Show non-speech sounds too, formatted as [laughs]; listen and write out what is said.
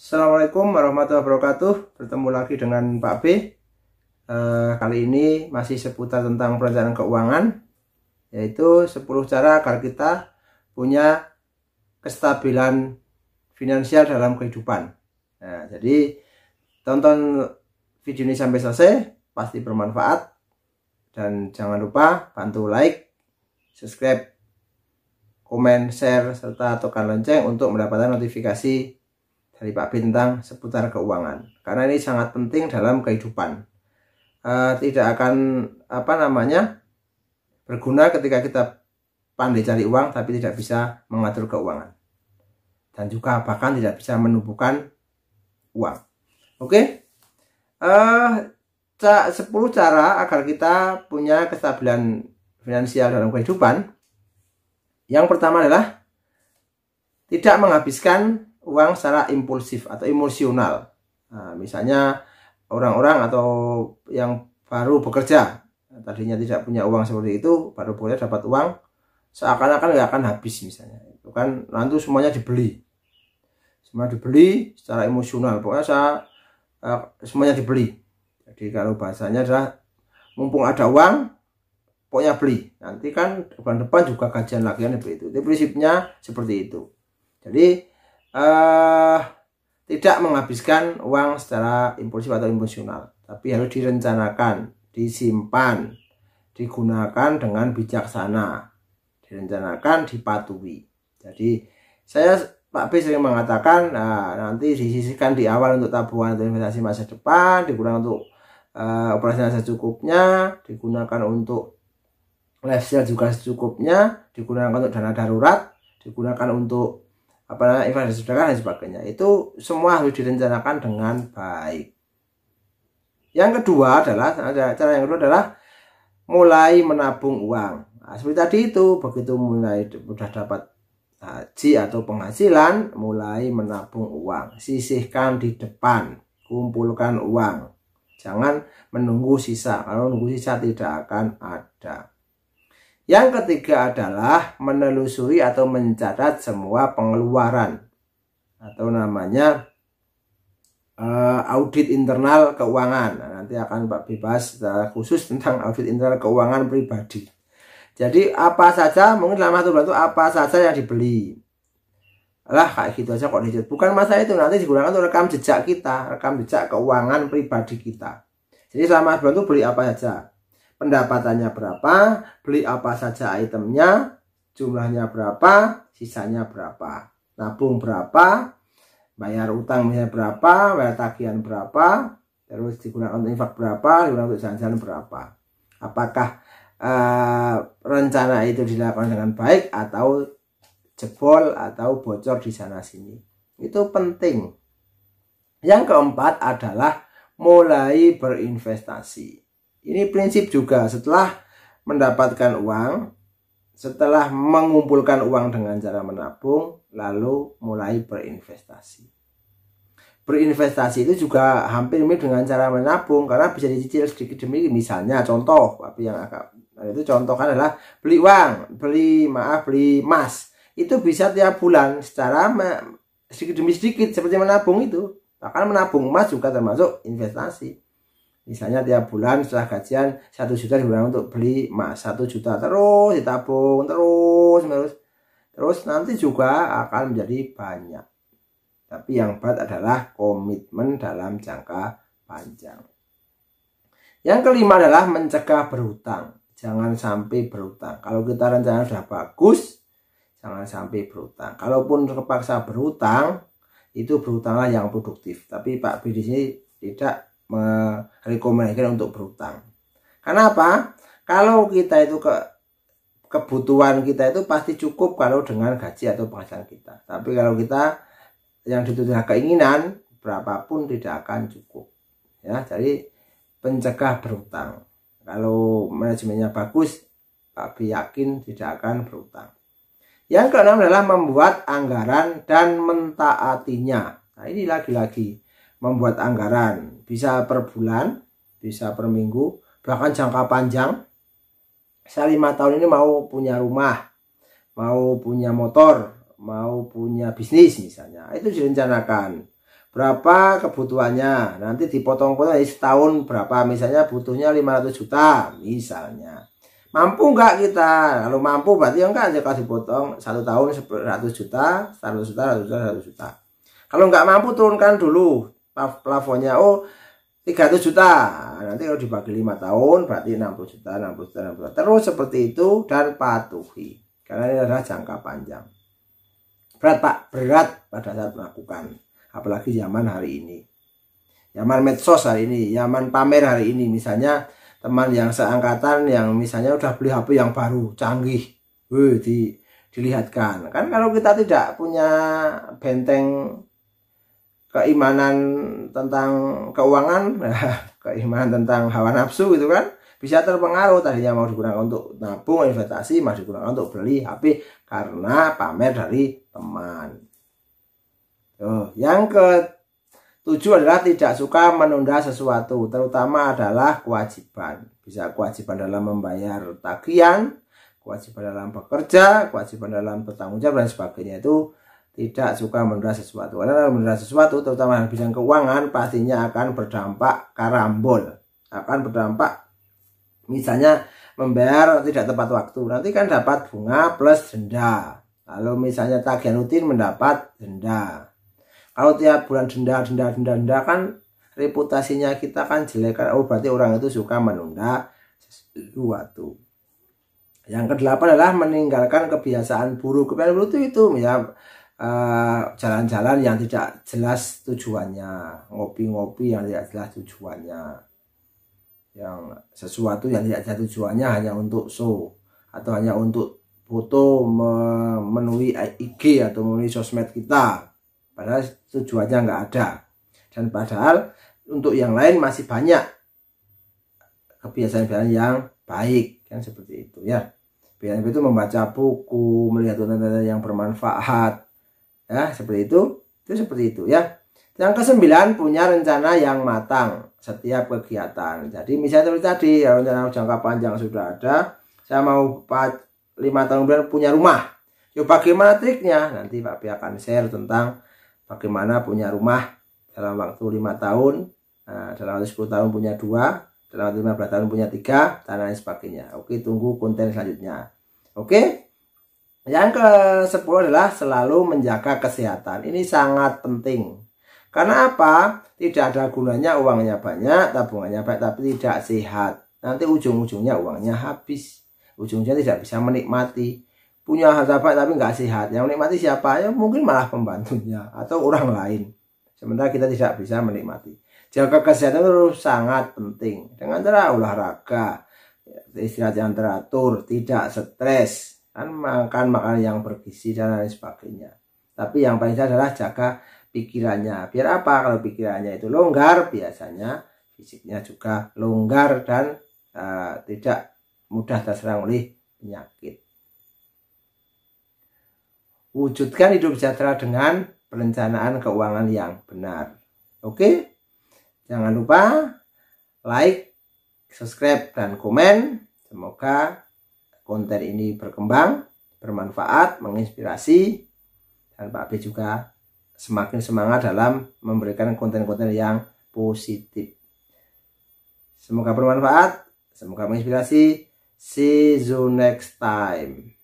Assalamualaikum warahmatullahi wabarakatuh Bertemu lagi dengan Pak B uh, Kali ini masih seputar tentang perencanaan keuangan Yaitu 10 cara agar kita punya kestabilan finansial dalam kehidupan Nah jadi tonton video ini sampai selesai Pasti bermanfaat Dan jangan lupa bantu like, subscribe, komen, share, serta tekan lonceng untuk mendapatkan notifikasi dari Pak Bintang seputar keuangan karena ini sangat penting dalam kehidupan uh, tidak akan apa namanya berguna ketika kita pandai cari uang tapi tidak bisa mengatur keuangan dan juga bahkan tidak bisa menumbuhkan uang oke okay? uh, 10 cara agar kita punya kestabilan finansial dalam kehidupan yang pertama adalah tidak menghabiskan uang secara impulsif atau emosional. Nah, misalnya orang-orang atau yang baru bekerja tadinya tidak punya uang seperti itu baru boleh dapat uang seakan-akan nggak akan habis misalnya itu kan nanti semuanya dibeli semua dibeli secara emosional pokoknya saya uh, semuanya dibeli jadi kalau bahasanya adalah mumpung ada uang pokoknya beli nanti kan bulan depan juga gajian lagi kan itu. itu prinsipnya seperti itu jadi uh, tidak menghabiskan uang secara impulsif atau emosional, tapi harus direncanakan, disimpan, digunakan dengan bijaksana, direncanakan, dipatuhi. Jadi saya Pak B sering mengatakan nah, nanti disisihkan di awal untuk tabungan atau investasi masa depan, digunakan untuk uh, eh, operasional secukupnya, digunakan untuk lifestyle juga secukupnya, digunakan untuk dana darurat, digunakan untuk apa infrastruktur sedekah dan sebagainya itu semua harus direncanakan dengan baik yang kedua adalah cara yang kedua adalah mulai menabung uang nah, seperti tadi itu begitu mulai sudah dapat haji atau penghasilan mulai menabung uang sisihkan di depan kumpulkan uang jangan menunggu sisa kalau menunggu sisa tidak akan ada yang ketiga adalah menelusuri atau mencatat semua pengeluaran atau namanya eh, audit internal keuangan. Nah, nanti akan Pak bebas eh, khusus tentang audit internal keuangan pribadi. Jadi apa saja mungkin dalam satu bulan itu apa saja yang dibeli. Lah kayak gitu aja kok dicatat. Bukan masalah itu nanti digunakan untuk rekam jejak kita, rekam jejak keuangan pribadi kita. Jadi selama bulan itu beli apa saja pendapatannya berapa, beli apa saja itemnya, jumlahnya berapa, sisanya berapa, nabung berapa, bayar utang misalnya berapa, bayar tagihan berapa, terus digunakan untuk infak berapa, digunakan untuk jalan-jalan berapa. Apakah uh, rencana itu dilakukan dengan baik atau jebol atau bocor di sana sini. Itu penting. Yang keempat adalah mulai berinvestasi. Ini prinsip juga setelah mendapatkan uang, setelah mengumpulkan uang dengan cara menabung, lalu mulai berinvestasi. Berinvestasi itu juga hampir mirip dengan cara menabung karena bisa dicicil sedikit demi misalnya contoh tapi yang agak itu contohkan adalah beli uang, beli maaf beli emas itu bisa tiap bulan secara sedikit demi sedikit seperti menabung itu bahkan menabung emas juga termasuk investasi misalnya tiap bulan setelah gajian satu juta digunakan untuk beli emas satu juta terus ditabung terus terus terus nanti juga akan menjadi banyak tapi yang berat adalah komitmen dalam jangka panjang yang kelima adalah mencegah berhutang jangan sampai berhutang kalau kita rencana sudah bagus jangan sampai berhutang kalaupun terpaksa berhutang itu berhutanglah yang produktif tapi Pak B di sini tidak merekomendasikan untuk berutang. Karena apa? Kalau kita itu ke kebutuhan kita itu pasti cukup kalau dengan gaji atau penghasilan kita. Tapi kalau kita yang dituntut keinginan berapapun tidak akan cukup. Ya, jadi pencegah berutang. Kalau manajemennya bagus, tapi yakin tidak akan berutang. Yang keenam adalah membuat anggaran dan mentaatinya. Nah, ini lagi-lagi membuat anggaran, bisa per bulan, bisa per minggu, bahkan jangka panjang. Saya lima tahun ini mau punya rumah, mau punya motor, mau punya bisnis misalnya, itu direncanakan. Berapa kebutuhannya, nanti dipotong-potong dari setahun berapa, misalnya butuhnya 500 juta, misalnya. Mampu enggak kita? Kalau mampu berarti enggak ya aja kasih potong satu tahun 100 juta, 100 juta, 100 juta, 100 juta. Kalau enggak mampu turunkan dulu, plafonnya oh 300 juta nah, nanti kalau dibagi 5 tahun berarti 60 juta 60 juta 60 juta terus seperti itu dan patuhi karena ini adalah jangka panjang berat pak berat pada saat melakukan apalagi zaman hari ini zaman medsos hari ini zaman pamer hari ini misalnya teman yang seangkatan yang misalnya udah beli HP yang baru canggih Wih, di dilihatkan kan kalau kita tidak punya benteng keimanan tentang keuangan, [laughs] keimanan tentang hawa nafsu gitu kan bisa terpengaruh tadinya mau digunakan untuk nabung investasi masih digunakan untuk beli HP karena pamer dari teman. Tuh. Yang ke tujuh adalah tidak suka menunda sesuatu terutama adalah kewajiban bisa kewajiban dalam membayar tagihan kewajiban dalam bekerja kewajiban dalam bertanggung jawab dan sebagainya itu tidak suka menunda sesuatu. Karena menunda sesuatu, terutama yang bidang keuangan, pastinya akan berdampak karambol. Akan berdampak, misalnya membayar tidak tepat waktu. Nanti kan dapat bunga plus denda. Lalu misalnya tagihan rutin mendapat denda. Kalau tiap bulan denda, denda, denda, denda kan reputasinya kita kan jelek. kan Oh berarti orang itu suka menunda sesuatu. Yang kedelapan adalah meninggalkan kebiasaan buruk. Kebiasaan buruk itu, itu ya Eh, jalan-jalan uh, yang tidak jelas tujuannya, ngopi-ngopi yang tidak jelas tujuannya, yang sesuatu yang tidak jelas tujuannya hanya untuk show atau hanya untuk foto memenuhi IG atau memenuhi sosmed kita, padahal tujuannya nggak ada. Dan padahal untuk yang lain masih banyak kebiasaan-kebiasaan yang baik kan seperti itu ya. Biasanya itu membaca buku, melihat konten yang bermanfaat, ya seperti itu. Itu seperti itu ya. Yang kesembilan punya rencana yang matang setiap kegiatan. Jadi misalnya seperti tadi ya, rencana jangka panjang sudah ada. Saya mau 4, 5 tahun kemudian punya rumah. Yuk bagaimana triknya? Nanti Pak Pi akan share tentang bagaimana punya rumah dalam waktu 5 tahun, nah, dalam waktu sepuluh tahun punya dua, dalam waktu 15 tahun punya tiga, dan lain sebagainya. Oke, tunggu konten selanjutnya. Oke? Yang ke-10 adalah selalu menjaga kesehatan. Ini sangat penting. Karena apa? Tidak ada gunanya uangnya banyak, tabungannya baik, tapi tidak sehat. Nanti ujung-ujungnya uangnya habis. Ujungnya tidak bisa menikmati. Punya harta baik tapi nggak sehat. Yang menikmati siapa? Ya mungkin malah pembantunya atau orang lain. Sementara kita tidak bisa menikmati. Jaga kesehatan itu sangat penting. Dengan cara olahraga, istirahat yang teratur, tidak stres, kan makan makan yang bergizi dan lain sebagainya tapi yang paling saya adalah jaga pikirannya biar apa kalau pikirannya itu longgar biasanya fisiknya juga longgar dan uh, tidak mudah terserang oleh penyakit wujudkan hidup sejahtera dengan perencanaan keuangan yang benar oke jangan lupa like subscribe dan komen semoga konten ini berkembang, bermanfaat, menginspirasi, dan Pak B juga semakin semangat dalam memberikan konten-konten yang positif. Semoga bermanfaat, semoga menginspirasi. See you next time.